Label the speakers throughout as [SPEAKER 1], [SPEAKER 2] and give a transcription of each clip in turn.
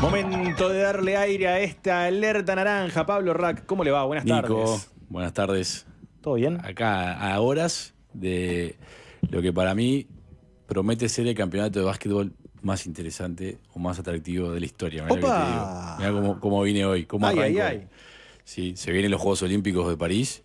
[SPEAKER 1] Momento de darle aire a esta alerta naranja. Pablo Rack, ¿cómo le va? Buenas Nico,
[SPEAKER 2] Buenas tardes. ¿Todo bien? Acá a horas de lo que para mí promete ser el campeonato de básquetbol más interesante o más atractivo de la historia. Mirá, Opa. cómo, cómo, vine hoy, cómo ay, ay, Sí, se vienen los Juegos Olímpicos de París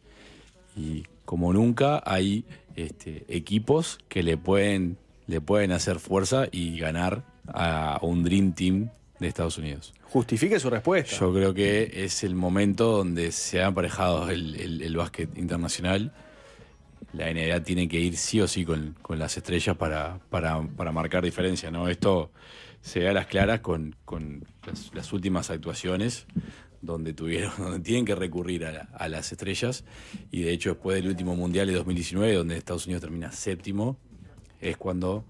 [SPEAKER 2] y como nunca hay este, equipos que le pueden, le pueden hacer fuerza y ganar a un Dream Team de Estados Unidos. Justifique su respuesta. Yo creo que es el momento donde se ha aparejado el, básquet internacional. La NBA tiene que ir sí o sí con, las estrellas para, marcar diferencia. ¿no? Esto se ve a las claras con, las, últimas actuaciones donde tuvieron, donde tienen que recurrir a, las estrellas. Y de hecho, después del último Mundial de 2019, donde Estados Unidos termina séptimo, es cuando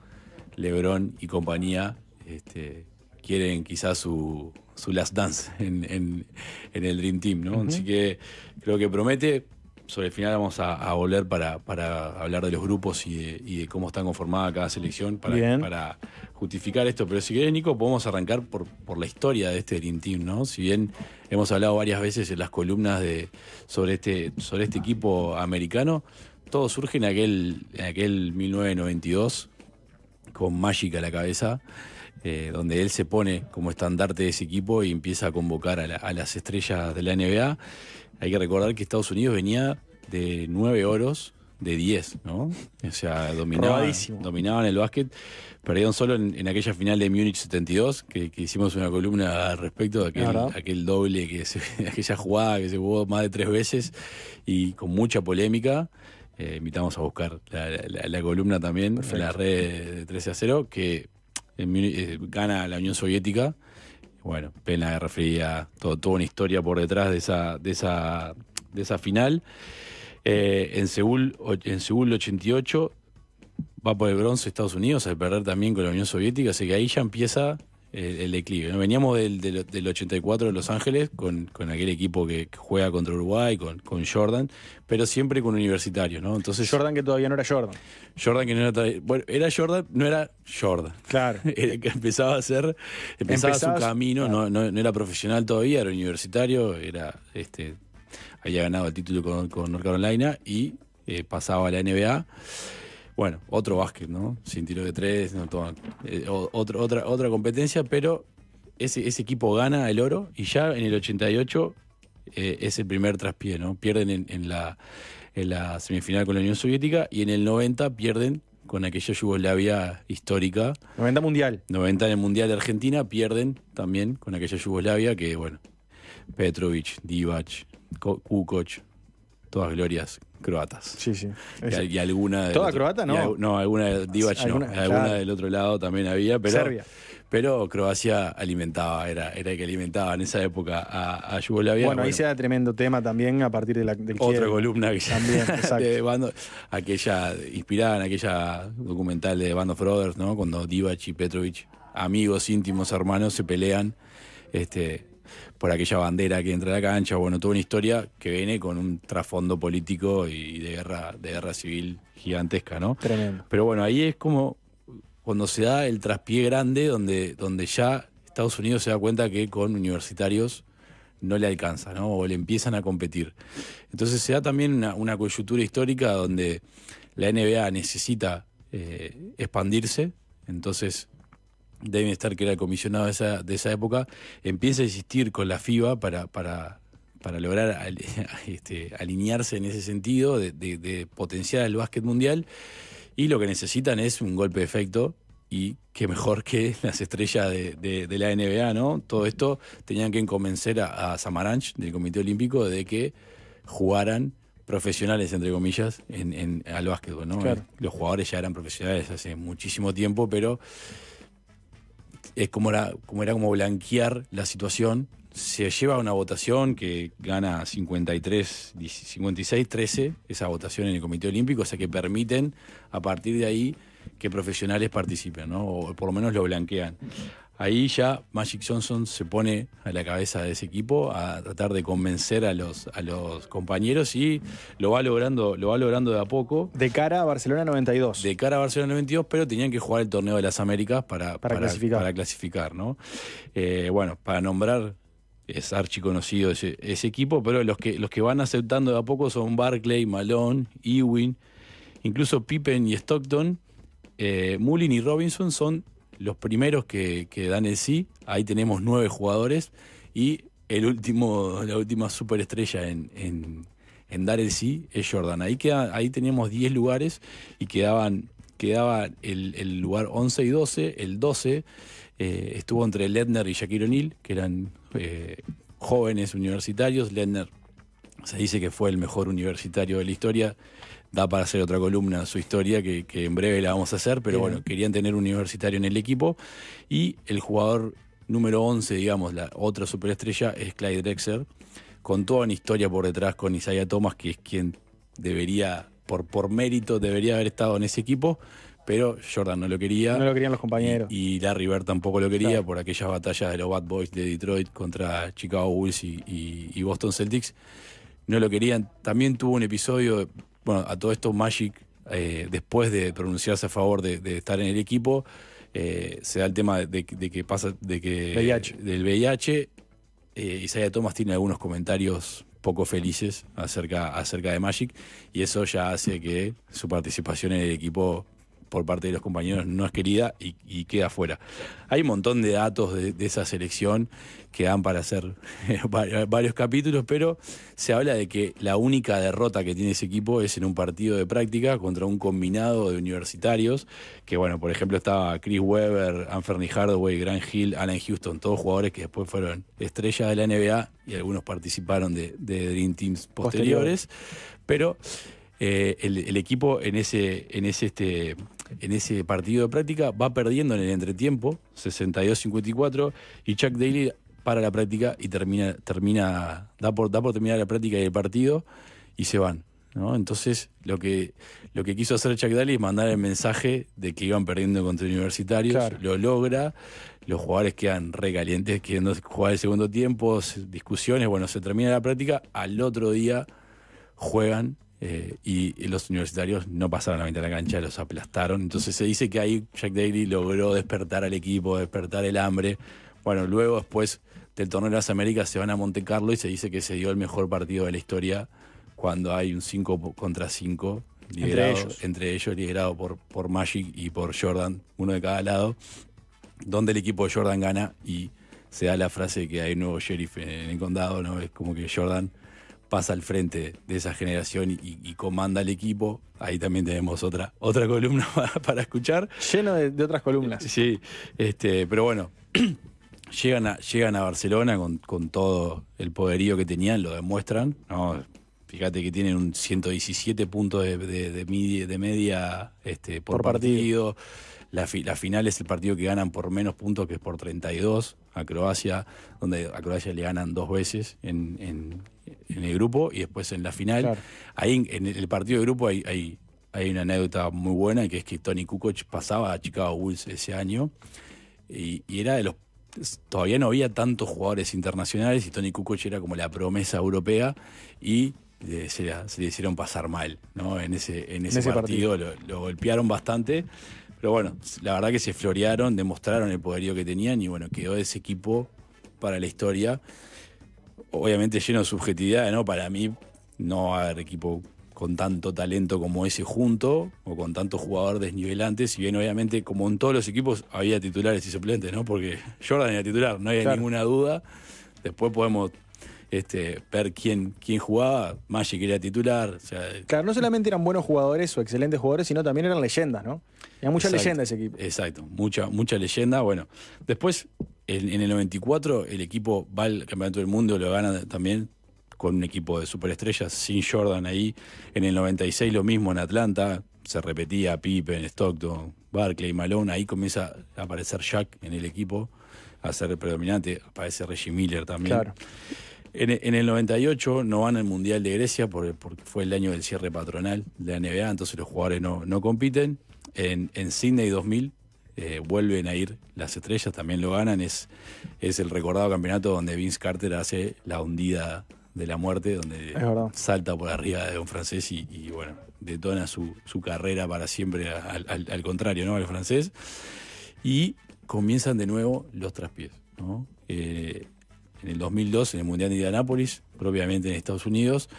[SPEAKER 2] Lebron y compañía este, quieren quizás su, su last dance en, el Dream Team, ¿no? Así que creo que promete. Sobre el final vamos a, volver para, hablar de los grupos y de, cómo están conformadas cada selección para, justificar esto. Pero si querés, Nico, podemos arrancar por, por la historia de este Dream Team, ¿no? Si bien hemos hablado varias veces en las columnas de, sobre, este, sobre este equipo americano, todo surge en aquel, en aquel 1992 con Magic a la cabeza. Eh, donde él se pone como estandarte de ese equipo y empieza a convocar a, las estrellas de la NBA. Hay que recordar que Estados Unidos venía de nueve oros de 10, ¿no? O sea, dominaban, dominaban el básquet. Perdieron solo en, aquella final de Múnich 72, que, hicimos una columna al respecto de aquel, doble, que se, aquella jugada que se jugó más de tres veces y con mucha polémica. Eh, invitamos a buscar la, columna también en la red de 13 a 0, que eh, gana la Unión Soviética. Bueno, pena de referir todo, toda una historia por detrás de esa, de esa, de esa final. Eh, en Seúl, en Seúl 88, va por el bronce Estados Unidos a perder también con la Unión Soviética, así que ahí ya empieza el, declive. Veníamos del, 84 de Los Ángeles con, aquel equipo que, juega contra Uruguay, con, Jordan, pero siempre con universitarios, ¿no? Entonces Jordan que todavía no era Jordan. Jordan que no era bueno, era Jordan, no era Jordan. Claro. Era que empezaba a ser empezaba su camino, no, era profesional todavía, era universitario, era este había ganado el título con, North Carolina y eh, pasaba a la NBA. Bueno, otro básquet, ¿no? Sin tiro de tres, no eh, otra, otra competencia, pero ese, equipo gana el oro y ya en el 88 eh, es el primer traspié, ¿no? Pierden en, la, semifinal con la Unión Soviética y en el 90 pierden con aquella Yugoslavia histórica. 90 Mundial. 90 en el Mundial de Argentina, pierden también con aquella Yugoslavia que, bueno, Petrovic, Divac, Kukoc, todas glorias croatas. Sí, sí. Y, alguna. ¿Toda croata, no? no, alguna de Divac, no, alguna del otro lado también había, pero. Serbia. Pero Croacia alimentaba, era, era el que alimentaba en esa época a, Yugoslavia. Bueno, ahí se
[SPEAKER 1] da tremendo tema también a partir de la. Del otra columna que también, exacto.
[SPEAKER 2] de Bando, aquella, inspirada en aquella documental de Band of Brothers, ¿no? Cuando Divac y Petrovic, amigos íntimos, hermanos, se pelean. Este, por aquella bandera que entra a la cancha, bueno, toda una historia que viene con un trasfondo político y de guerra, de guerra civil gigantesca, ¿no? Tremendo. Pero bueno, ahí es como cuando se da el traspié grande donde, donde ya Estados Unidos se da cuenta que con universitarios no le alcanza, ¿no? O le empiezan a competir. Entonces se da también una, coyuntura histórica donde la NBA necesita eh, expandirse, entonces Deben estar, que era el comisionado de esa, época, empieza a existir con la FIBA para, lograr este, alinearse en ese sentido, de, potenciar el básquet mundial. Y lo que necesitan es un golpe de efecto y qué mejor que las estrellas de, la NBA, ¿no? Todo esto tenían que convencer a, Samaranch del Comité Olímpico de que jugaran profesionales, entre comillas, en, al básquetbol, ¿no? Los jugadores ya eran profesionales hace muchísimo tiempo, pero es como era, como era como blanquear la situación. Se lleva una votación que gana 53, 56, 13, esa votación en el Comité Olímpico, o sea que permiten a partir de ahí que profesionales participen, ¿no? O por lo menos lo blanquean. Ahí ya Magic Johnson se pone a la cabeza de ese equipo a tratar de convencer a los, a los compañeros y lo va, logrando, lo va logrando de a poco. De cara a Barcelona 92. De cara a Barcelona 92, pero tenían que jugar el torneo de las Américas para, clasificar. Para clasificar ¿no? Eh, bueno, para nombrar es archiconocido ese, ese equipo, pero los que, los que van aceptando de a poco son Barclay, Malone, Ewing, incluso Pippen y Stockton. Eh, Mullin y Robinson son los primeros que, que dan el sí, ahí tenemos nueve jugadores y el último, la última superestrella en, en, en dar el sí es Jordan. Ahí, queda, ahí teníamos 10 lugares y quedaban, quedaba el, el, lugar once y doce. El doce eh, estuvo entre Ledner y Shaquille O'Neal, que eran eh, jóvenes universitarios. Ledner se dice que fue el mejor universitario de la historia da para hacer otra columna su historia, que, en breve la vamos a hacer, pero bueno, querían tener un universitario en el equipo. Y el jugador número 11, digamos, la otra superestrella, es Clyde Drexler, con toda una historia por detrás con Isaiah Thomas, que es quien debería, por, por mérito, debería haber estado en ese equipo. Pero Jordan no lo quería. No lo querían los compañeros. Y, Larry Bird tampoco lo quería por aquellas batallas de los Bad Boys de Detroit contra Chicago Bulls y, y Boston Celtics. No lo querían. También tuvo un episodio bueno, a todo esto Magic, eh, después de pronunciarse a favor de, estar en el equipo, eh, se da el tema de, que pasa, de que... Del VIH. Eh, Isaiah Thomas tiene algunos comentarios poco felices acerca, acerca de Magic y eso ya hace que su participación en el equipo por parte de los compañeros no es querida y, queda fuera. Hay un montón de datos de, esa selección que dan para hacer varios capítulos, pero se habla de que la única derrota que tiene ese equipo es en un partido de práctica contra un combinado de universitarios, que bueno, por ejemplo estaba Chris Weber, Anthony Hardaway, Grant Hill, Alan Houston, todos jugadores que después fueron estrellas de la NBA y algunos participaron de, Dream Teams posteriores, pero eh, el, equipo en ese, en, ese este, en ese partido de práctica va perdiendo en el entretiempo, 62-54, y Chuck Daly para la práctica y termina, termina da, por, da por terminar la práctica y el partido y se van. Entonces, lo que, lo que quiso hacer Chuck Daly es mandar el mensaje de que iban perdiendo contra universitarios, lo logra, los jugadores quedan recalientes, queriendo jugar el segundo tiempo, discusiones, bueno, se termina la práctica, al otro día juegan eh, y, los universitarios no pasaron la mitad de la cancha, los aplastaron. Entonces se dice que ahí Jack Daly logró despertar al equipo, despertar el hambre. Bueno, luego después del torneo de las Américas se van a Monte Carlo y se dice que se dio el mejor partido de la historia cuando hay un 5 contra 5 entre, ellos. liderado por, por Magic y por Jordan, uno de cada lado, donde el equipo de Jordan gana y se da la frase que hay un nuevo sheriff en el condado, ¿no? Es como que Jordan pasa al frente de esa generación y, comanda el equipo. Ahí también tenemos otra, otra columna para, escuchar. Lleno de, otras columnas. Sí, este, pero bueno, llegan a, llegan a Barcelona con, todo el poderío que tenían, lo demuestran. Fíjate que tienen un 117 puntos de, de, media, este, por, partido. La, final es el partido que ganan por menos puntos que es por 32 a Croacia, donde a Croacia le ganan dos veces en, en el grupo y después en la final. Ahí en el partido de grupo hay, una anécdota muy buena que es que Tony Kukoc pasaba a Chicago Bulls ese año y, era de los todavía no había tantos jugadores internacionales y Tony Kukoc era como la promesa europea y se, le hicieron pasar mal ¿no? en ese, en ese, partido, Lo, lo, golpearon bastante, pero bueno, la verdad que se florearon, demostraron el poderío que tenían y bueno, quedó ese equipo para la historia obviamente lleno de subjetividad, ¿no? Para mí no va a haber equipo con tanto talento como ese junto o con tanto jugador desnivelante, si bien obviamente como en todos los equipos había titulares y suplentes, ¿no? Porque Jordan era titular, no había ninguna duda. Después podemos este, ver quién, quién jugaba, Magic era
[SPEAKER 1] titular. claro, no solamente eran buenos jugadores o excelentes jugadores, sino también eran leyendas, ¿no? Era mucha leyenda
[SPEAKER 2] ese equipo. Exacto, mucha, mucha leyenda. Bueno, después, en, el 94, el equipo va al Campeonato del Mundo, lo gana también, con un equipo de superestrellas, sin Jordan ahí. En el 96 lo mismo en Atlanta, se repetía Pippen, Stockton, Barclay, Malone, ahí comienza a aparecer Jack en el equipo, a ser predominante, aparece Reggie Miller también. Claro. En, el 98 no van al Mundial de Grecia porque, fue el año del cierre patronal de la NBA, entonces los jugadores no, compiten. En, en Sydney 2000 eh, vuelven a ir las estrellas, también lo ganan. Es, es el recordado campeonato donde Vince Carter hace la hundida de la muerte, donde salta por arriba de un francés y, bueno, detona su, carrera para siempre al, contrario, ¿no? Al francés. Y comienzan de nuevo los traspiés, ¿no? Eh, en el 2002 en el Mundial de Indianápolis, propiamente en Estados Unidos.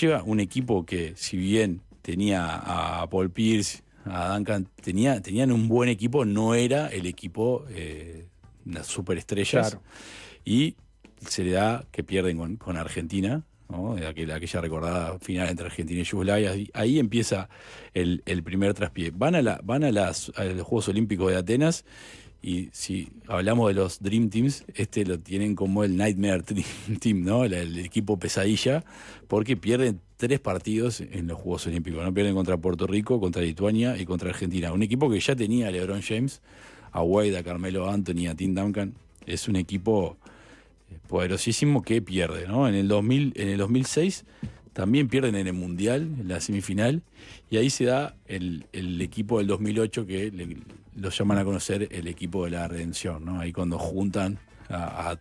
[SPEAKER 2] Lleva un equipo que, si bien tenía a Paul Pierce, a Duncan, tenía, tenían un buen equipo, no era el equipo eh, las superestrellas. Y se le da que pierden con, Argentina, ¿no? aquella, recordada final entre Argentina y Yugoslavia. ahí empieza el, primer traspié. Van, a, van a, las, a los Juegos Olímpicos de Atenas y si hablamos de los Dream Teams, este lo tienen como el Nightmare Team, ¿no? El, equipo pesadilla, porque pierden tres partidos en los Juegos Olímpicos, ¿no? Pierden contra Puerto Rico, contra Lituania y contra Argentina. Un equipo que ya tenía a LeBron James, a Wade, a Carmelo Anthony, a Tim Duncan. Es un equipo eh, poderosísimo que pierde, ¿no? En el, 2000, en el 2006 también pierden en el Mundial, en la semifinal, y ahí se da el, el equipo del 2008 que ...los llaman a conocer el equipo de la redención, ¿no? Ahí cuando juntan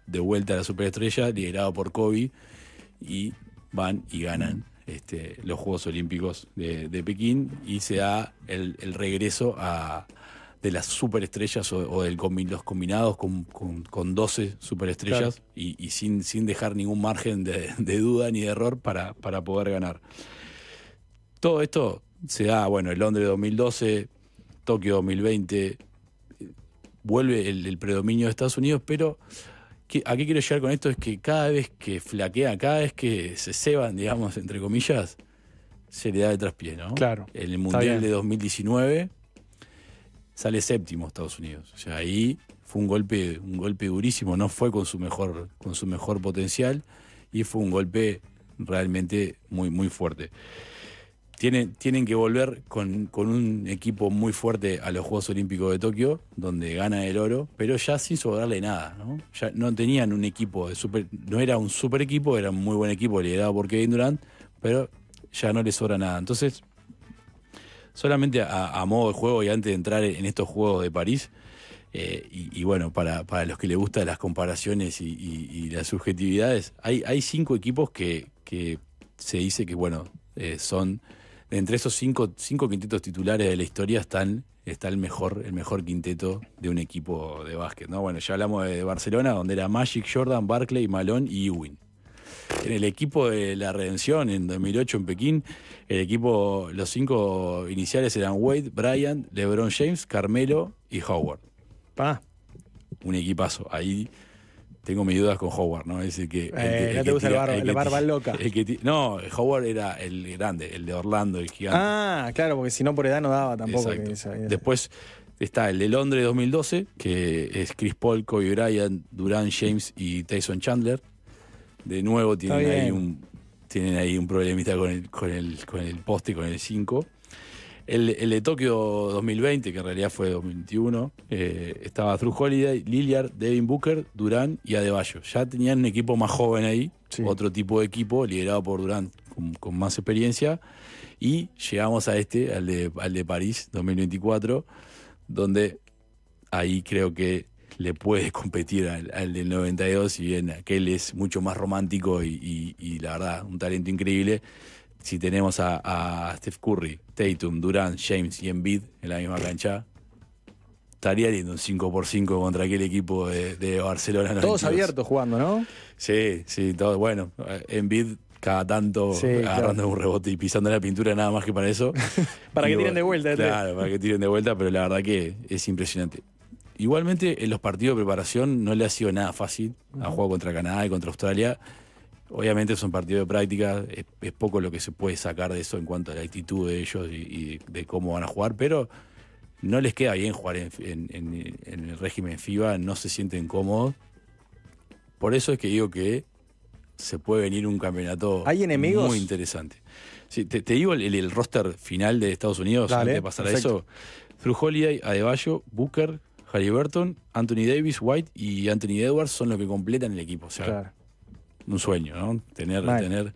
[SPEAKER 2] de vuelta a la superestrella, liderado por Kobe, y van y ganan este, los Juegos Olímpicos de, Pekín y se da el, regreso de las superestrellas o, de los combinados con, 12 superestrellas y, sin, sin, dejar ningún margen de, duda ni de error para, para poder ganar. Todo esto se da, bueno, en Londres 2012, Tokio 2020, vuelve el, predominio de Estados Unidos, pero que, a qué quiero llegar con esto es que cada vez que flaquea, cada vez que se ceban, digamos, entre comillas, se le da de traspié, ¿no? Claro. En el Mundial de 2019 sale séptimo Estados Unidos. O sea, ahí fue un golpe, un golpe durísimo, no fue con su mejor, con su mejor potencial, y fue un golpe realmente muy, muy fuerte tienen, que volver con, un equipo muy fuerte a los Juegos Olímpicos de Tokio, donde gana el oro, pero ya sin sobrarle nada, ¿no? Ya no tenían un equipo de super, no era un super equipo, era un muy buen equipo liderado por Kevin Durant, pero ya no le sobra nada. Entonces, solamente a, modo de juego y antes de entrar en estos Juegos de París, eh, y, bueno, para, los que les gustan las comparaciones y, las subjetividades, hay, hay cinco equipos que, se dice que, bueno, eh, son entre esos cinco, quintetos titulares de la historia está el mejor, el mejor quinteto de un equipo de básquet. ¿no? Bueno, ya hablamos de Barcelona, donde era Magic, Jordan, Barclay, Malone y Ewing. En el equipo de la redención en 2008 en Pekín, el equipo, los cinco iniciales eran Wade, Bryant, LeBron James, Carmelo y Howard. Pa. Un equipazo. Ahí tengo mis dudas con Howard, ¿no? Es eh, que. El no te gusta el, barba, loca. no, Howard era el grande, el de Orlando, el gigante.
[SPEAKER 1] Ah, claro, porque si no por edad no daba tampoco. Después
[SPEAKER 2] está el de Londres 2012, que es Chris Paul, y Bryant, Durant James y Tyson Chandler. De nuevo tienen ahí un tienen ahí un problemita con el con el con el poste con el 5. El, de Tokio 2020, que en realidad fue 2021, eh, estaba Drew Holiday, Lillard, Devin Booker, Durán y Adebayo. Ya tenían un equipo más joven ahí, otro tipo de equipo liderado por Durán con, más experiencia. Y llegamos a este, al de, París 2024, donde ahí creo que le puede competir al, del 92, si bien aquel es mucho más romántico y, la verdad, un talento increíble si tenemos a, Steph Curry, Tatum, Durant, James y Embiid en la misma cancha, estaría lindo un 5x5 contra aquel equipo de, Barcelona. Todos abiertos
[SPEAKER 1] jugando, ¿no?
[SPEAKER 2] Sí, sí, todo. Bueno, eh, Embiid cada tanto agarrando un rebote y pisando la pintura nada más que para eso. para que tiren de vuelta. ¿eh? Claro, para que tiren de vuelta, pero la verdad que es impresionante. Igualmente, en los partidos de preparación no le ha sido nada fácil. Ha jugado contra Canadá y contra Australia. Obviamente son partidos de práctica, es, poco lo que se puede sacar de eso en cuanto a la actitud de ellos y, de, cómo van a jugar, pero no les queda bien jugar en, el régimen FIBA, no se sienten cómodos. Por eso es que digo que se puede venir un campeonato muy interesante. te, digo el, roster final de Estados Unidos, antes de pasar a eso. Drew Holiday, Adebayo, Booker, Harry Burton, Anthony Davis, White y Anthony Edwards son los que completan el equipo. sea, un sueño, ¿no? Tener, tener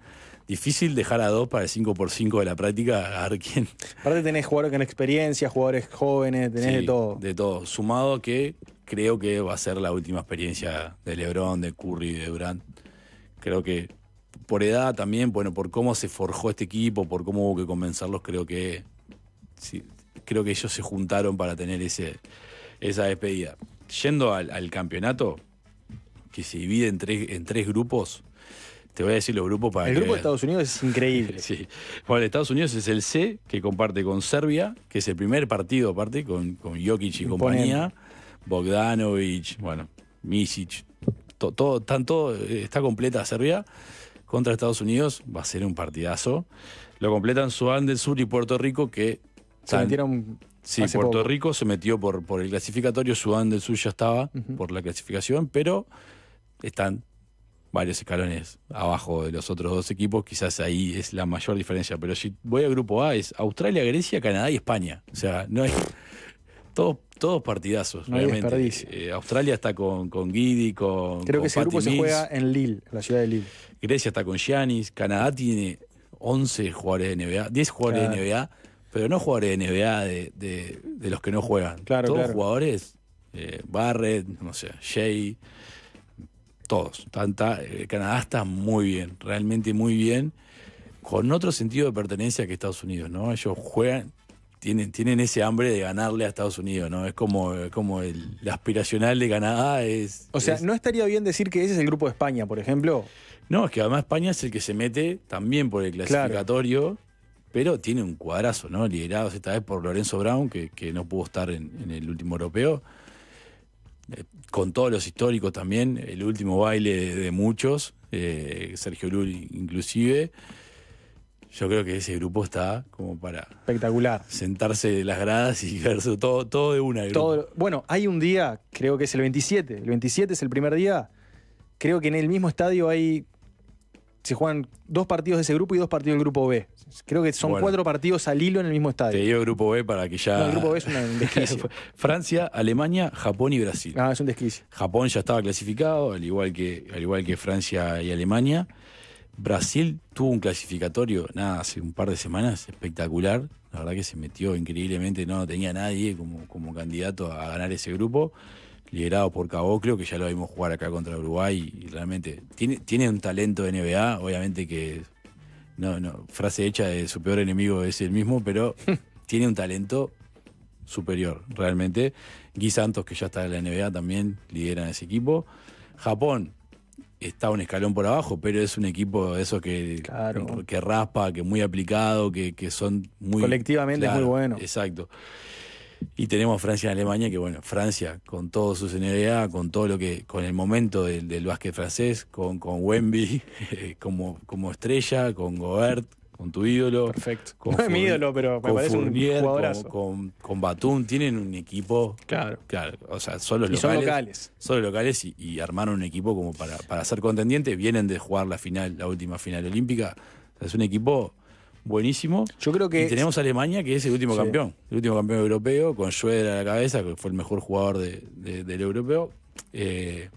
[SPEAKER 2] difícil dejar a dos para el 5x5 de la práctica, a ver quién.
[SPEAKER 1] Aparte tenés jugadores con experiencia, jugadores jóvenes, tenés de
[SPEAKER 2] todo. De todo, sumado que creo que va a ser la última experiencia de Lebron, de Curry, de Durant. Creo que por edad también, bueno, por cómo se forjó este equipo, por cómo hubo que convencerlos, creo que creo que ellos se juntaron para tener ese, esa despedida. Yendo al campeonato, que se divide en tres, en tres grupos. Te voy a decir los grupos para. El grupo de Estados Unidos es increíble. Bueno, Estados Unidos es el C, que comparte con Serbia, que es el primer partido, aparte, con, con Jokic y compañía. Bogdanovic, bueno, Misic. todo, está completa Serbia. Contra Estados Unidos va a ser un partidazo. Lo completan Sudán del Sur y Puerto Rico, que. Se metieron. Sí, Puerto Rico se metió por, por el clasificatorio. Sudán del Sur ya estaba por la clasificación, pero están varios escalones abajo de los otros dos equipos, quizás ahí es la mayor diferencia. Pero si voy al grupo A, es Australia, Grecia, Canadá y España. O sea, no es Todos, partidazos, eh, Australia está con, con Guidi, con. Creo que ese grupo se juega
[SPEAKER 1] en Lille, la ciudad de Lille.
[SPEAKER 2] Grecia está con Giannis, Canadá tiene 11 jugadores de NBA, 10 jugadores de NBA, pero no jugadores de NBA de, los que no juegan. Claro, todos jugadores, eh, Barrett, no sé, Shea todos. Tanta, eh, Canadá está muy bien, realmente muy bien, con otro sentido de pertenencia que Estados Unidos, ¿no? Ellos juegan, tienen, tienen ese hambre de ganarle a Estados Unidos, ¿no? Es como, como el, aspiracional de Canadá es... O sea, ¿no estaría bien decir que ese es el grupo de España, por ejemplo? No, es que además España es el que se mete también por el clasificatorio. Pero tiene un cuadrazo, ¿no? Liderados esta vez por Lorenzo Brown, que, no pudo estar en el último europeo. Eh, con todos los históricos también, el último baile de, muchos, eh, Sergio Lul inclusive. Yo creo que ese grupo está como para...
[SPEAKER 1] Espectacular.
[SPEAKER 2] Sentarse en las gradas y verse todo, todo
[SPEAKER 1] de una. Todo, bueno, hay un día, creo que es el 27, el 27 es el primer día, creo que en el mismo estadio hay se juegan dos partidos de ese grupo y dos partidos del grupo B. Creo que son cuatro partidos al hilo en el mismo estadio. Te grupo B para que ya. No, el grupo B es un desquicio.
[SPEAKER 2] Francia, Alemania, Japón y Brasil. Ah, es un desquicio. Japón ya estaba clasificado, al igual que, al igual que Francia y Alemania. Brasil tuvo un clasificatorio, nada, hace un par de semanas, espectacular. La verdad que se metió increíblemente, no tenía nadie como, como candidato a ganar ese grupo liderado por Caboclo, que ya lo vimos jugar acá contra Uruguay y realmente tiene, tiene un talento de NBA, obviamente que no, no, frase hecha de su peor enemigo es el mismo, pero tiene un talento superior, realmente. Guy Santos, que ya está en la NBA, también lidera ese equipo. Japón está un escalón por abajo, pero es un equipo de esos que, claro. que raspa, que muy aplicado, que, son muy... Colectivamente es muy bueno. Exacto. Y tenemos Francia y Alemania, que bueno, Francia con todo su nba con todo lo que, con el momento del, del básquet francés, con, con Wemby eh, como, como estrella, con Gobert, con tu ídolo. Perfecto. Con no mi ídolo, pero me parece un jugadorazo. Con, con, Batum tienen un equipo. Claro. claro o sea, son los locales. Son locales. Son los locales y, armaron un equipo como para, para ser contendiente Vienen de jugar la final, la última final olímpica. O sea, es un equipo buenísimo. Yo creo que. Y tenemos a Alemania, que es el último campeón. El último campeón europeo, con Schroeder a la
[SPEAKER 1] cabeza, que fue el mejor jugador del europeo. Eh,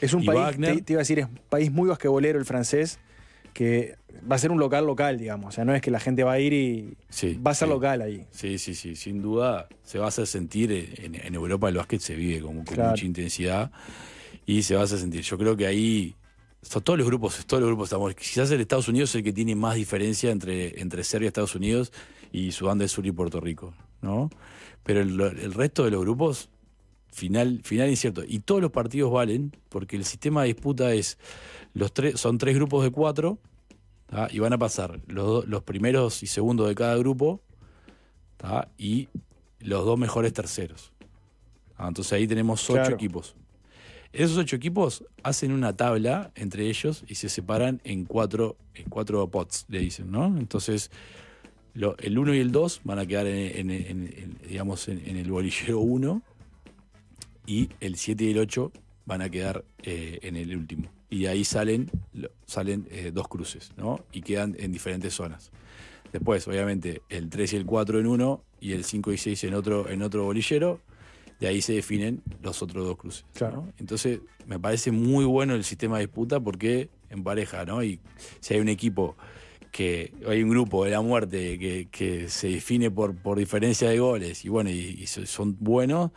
[SPEAKER 1] es un país, te, iba a decir, es un país muy basquetbolero el francés, que va a ser un local local, digamos. O sea, no es que la gente va a ir y va a ser local ahí.
[SPEAKER 2] Sí, sí, sí. Sin duda se va a hacer sentir. En, Europa el básquet se vive con, mucha intensidad y se va a sentir. Yo creo que ahí todos los grupos, todos los grupos estamos. Quizás el Estados Unidos es el que tiene más diferencia entre, entre Serbia, Estados Unidos y Sudán del Sur y Puerto Rico, ¿no? Pero el, resto de los grupos, final, final incierto. Y todos los partidos valen, porque el sistema de disputa es los tres, son tres grupos de cuatro, y van a pasar los, primeros y segundos de cada grupo, y los dos mejores terceros. Ah, entonces ahí tenemos ocho equipos. Esos ocho equipos hacen una tabla entre ellos y se separan en cuatro, en cuatro pots, le dicen, ¿no? Entonces, lo, el 1 y el 2 van a quedar en, en, en, digamos, en el bolillero 1 y el 7 y el 8 van a quedar eh, en el último. Y de ahí salen, salen eh, dos cruces, ¿no? Y quedan en diferentes zonas. Después, obviamente, el 3 y el 4 en uno y el 5 y 6 en otro, en otro bolillero de ahí se definen los otros dos cruces. Claro. Entonces, me parece muy bueno el sistema de disputa porque en pareja, ¿no? Y si hay un equipo que hay un grupo de la muerte que, se define por, por diferencia de goles y bueno, y, son buenos,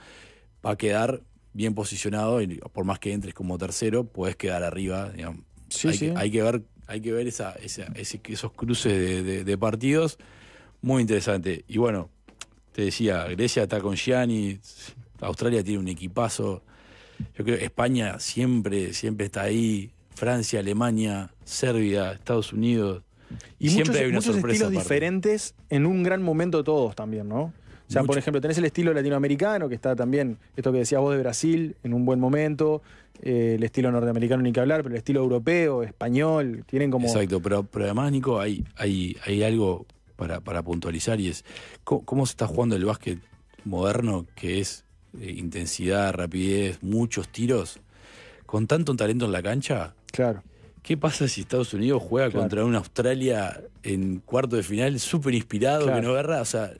[SPEAKER 2] va a quedar bien posicionado y por más que entres como tercero, puedes quedar arriba. Sí, hay, Que, ver, hay que ver esa, esos cruces de, de, partidos. Muy interesante. Y bueno, te decía, Grecia está con Gianni, Australia tiene un equipazo. Yo creo que España siempre, siempre está ahí. Francia, Alemania, Serbia, Estados Unidos. Y, siempre hay una sorpresa
[SPEAKER 1] diferentes en un gran momento todos también, ¿no? O sea, por ejemplo, tenés el estilo latinoamericano, que está también, esto que decías vos de Brasil, en un buen momento, eh, el estilo norteamericano ni que hablar, pero el estilo europeo, español, tienen como... Exacto,
[SPEAKER 2] pero, además, Nico, hay, hay, hay algo para, puntualizar y es cómo se está jugando el básquet moderno, que es eh, intensidad, rapidez, muchos tiros, con tanto talento en la cancha. Claro. ¿Qué pasa si Estados Unidos juega contra una Australia en cuarto de final súper inspirado, que no agarra? O sea,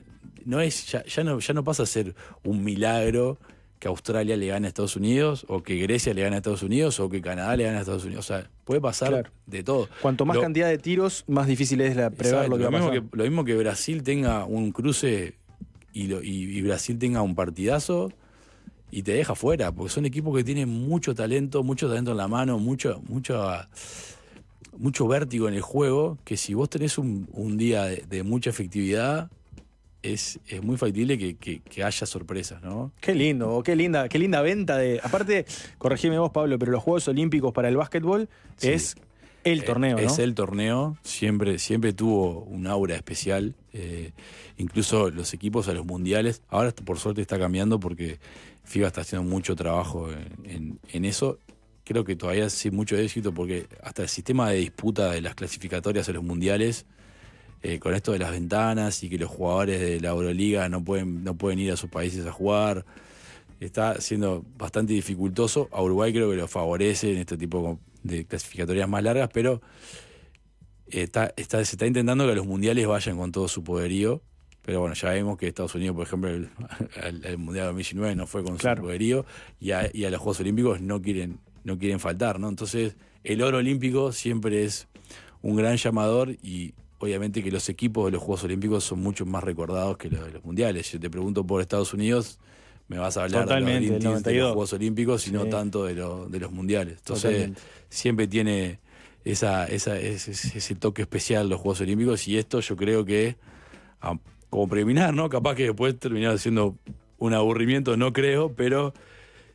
[SPEAKER 2] no es, ya, no, ya no pasa a ser un milagro que Australia le gane a Estados Unidos, o que Grecia le gane a Estados Unidos, o que Canadá le gane a Estados Unidos. O sea,
[SPEAKER 1] puede pasar de todo. Cuanto más cantidad de tiros, más difícil es la prever lo que mismo Que,
[SPEAKER 2] lo mismo que Brasil tenga un cruce y Brasil tenga un partidazo y te deja fuera, porque son equipos que tienen mucho talento, mucho talento en la mano, mucho, mucho, mucho vértigo en el juego, que si vos tenés un, día de, mucha efectividad, es, es muy factible que, haya sorpresas,
[SPEAKER 1] ¿no? Qué lindo, qué linda, qué linda venta de. Aparte, corregime vos, Pablo, pero los Juegos Olímpicos para el básquetbol es el eh, torneo. Es el
[SPEAKER 2] torneo, siempre, siempre tuvo un aura especial. Eh, incluso los equipos a los mundiales, ahora por suerte está cambiando porque FIBA está haciendo mucho trabajo en, eso. Creo que todavía sí mucho éxito porque hasta el sistema de disputa de las clasificatorias a los mundiales, eh, con esto de las ventanas y que los jugadores de la Euroliga no pueden, no pueden ir a sus países a jugar, está siendo bastante dificultoso. A Uruguay creo que lo favorece en este tipo de clasificatorias más largas, pero eh, se está intentando que los mundiales vayan con todo su poderío pero bueno, ya vemos que Estados Unidos, por ejemplo, el Mundial 2019 no fue con su poderío y a, y a, los Juegos Olímpicos no quieren, no quieren faltar, ¿no? Entonces, el oro olímpico siempre es un gran llamador y obviamente que los equipos de los Juegos Olímpicos son mucho más recordados que los de los mundiales. Yo te pregunto por Estados Unidos, me vas a hablar de, los Juegos Olímpicos y no tanto de, de los mundiales. Entonces, siempre tiene esa, ese, toque especial los Juegos Olímpicos y esto yo creo que como preliminar, ¿no? Capaz que después terminar siendo un aburrimiento, no creo, pero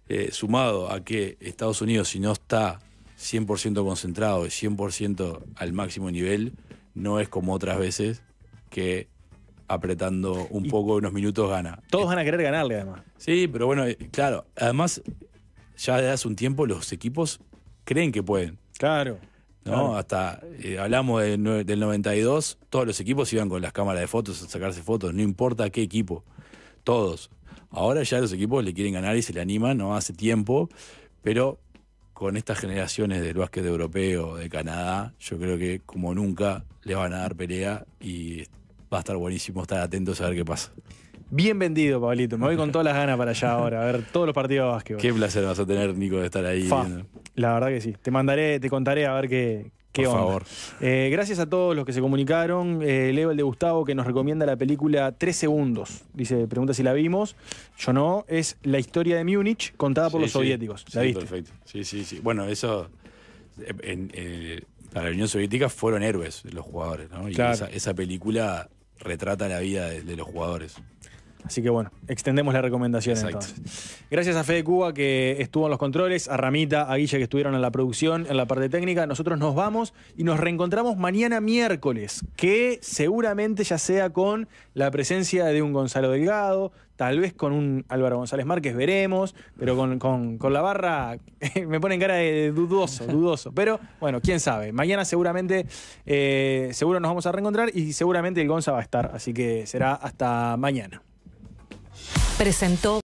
[SPEAKER 2] eh, sumado a que Estados Unidos, si no está 100% concentrado y 100% al máximo nivel, no es como otras veces que apretando un poco unos minutos gana.
[SPEAKER 1] Todos van a querer ganarle
[SPEAKER 2] además. Sí, pero bueno, eh, claro, además ya desde hace un tiempo los equipos creen que pueden. Claro. Hasta eh, hablamos del 92, todos los equipos iban con las cámaras de fotos a sacarse fotos, no importa qué equipo, todos. Ahora ya los equipos le quieren ganar y se le animan, no hace tiempo, pero con estas generaciones del básquet europeo, de Canadá, yo creo que como nunca les van a dar pelea y va a estar buenísimo estar atentos a ver qué pasa. Bienvenido, vendido, Pablito. Me voy con todas las ganas
[SPEAKER 1] para allá ahora, a ver todos los partidos
[SPEAKER 2] de básquetbol. Qué placer vas a tener, Nico, de estar ahí.
[SPEAKER 1] la verdad que sí. Te mandaré, te contaré a ver qué, Qué Por favor. Eh, gracias a todos los que se comunicaron. Eh, leo el de Gustavo que nos recomienda la película Tres Segundos. Dice, pregunta si la vimos. Yo no. Es la historia de Múnich contada por los soviéticos. ¿La sí, viste?
[SPEAKER 2] Perfecto. Sí, sí, sí. Bueno, eso. Eh, en, para la Unión Soviética fueron héroes los jugadores, ¿no? Y esa,
[SPEAKER 1] película retrata la vida de los jugadores. Así que bueno, extendemos la recomendación entonces. Gracias a Fede Cuba que estuvo en los controles, a Ramita, a Guille que estuvieron en la producción, en la parte técnica. Nosotros nos vamos y nos reencontramos mañana miércoles, que seguramente ya sea con la presencia de un Gonzalo Delgado, tal vez con un Álvaro González Márquez, veremos, pero con, la barra me ponen cara de dudoso, dudoso. Pero bueno, quién sabe. Mañana seguramente, eh, seguro nos vamos a reencontrar y seguramente el Gonza va a estar, así que será hasta mañana presentó